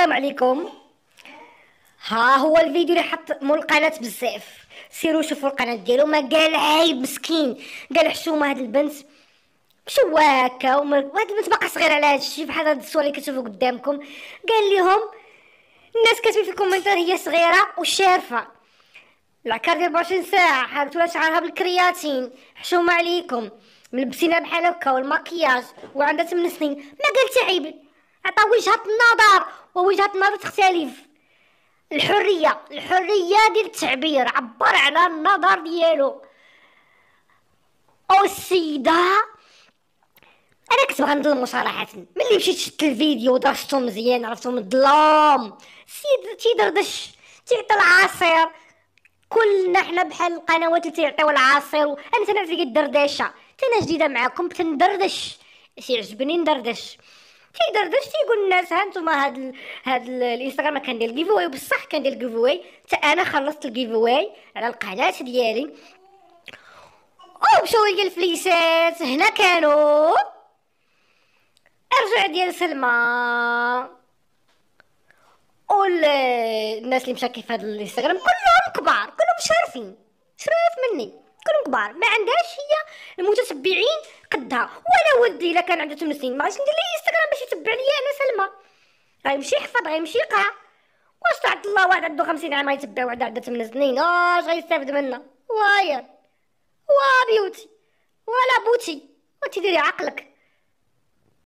السلام عليكم ها هو الفيديو اللي حط مول القناه بزاف سيروا شوفوا القناه ديالو ما قال عيب مسكين قال حشومه هاد البنت شو هكا وهاد البنت باقا صغيره على هاد الشيء بحال هاد الصور اللي كتشوفوا قدامكم قال لهم الناس كاتبين في الكومنتات هي صغيره وشارفه العكار ديال 24 ساعه حركت ولا شعرها بالكرياتين حشومه عليكم ملبسينها بحال هكا والمكياج وعندها 8 سنين ما قالت عيب عطا وجهه النظر ووجهه نظر تختلف الحريه الحريه ديال التعبير عبر على النظر ديالو او السيده انا كنت بغا نظلمو صراحه ملي مشيت شفت الفيديو درستو مزيان عرفتو من الظلام السيد تيدردش تيعطي العصير كلنا حنا بحال القنوات اللي تيعطيو العصير انا تنعرف ديك الدردشه انا جديده معاكم تندردش يعجبني ندردش في دردش تيقول الناس ها نتوما هاد ال... هاد ال... الانستغرام كندير الكيفوي بصح كندير الكيفوي حتى انا خلصت الكيفوي على القناه ديالي او مشاو ديال الفليسات هنا كانوا ارجع ديال سلمى قول الناس اللي مشاكي في هذا الانستغرام كلهم كبار كلهم شارفين شراف مني كلهم كبار ما عندهاش هي المتتبعين قدها وانا ودي الا كان عندها 8 سنين ما غاديش ندير عليا انا سلمى غيمشي يحفظ غيمشي يقرا واش تعد الله واحد عنده خمسين عام غيتبع واحد عنده تمن سنين اش غيستافد منها وايا وا بيوتي ولا بوتي ما عقلك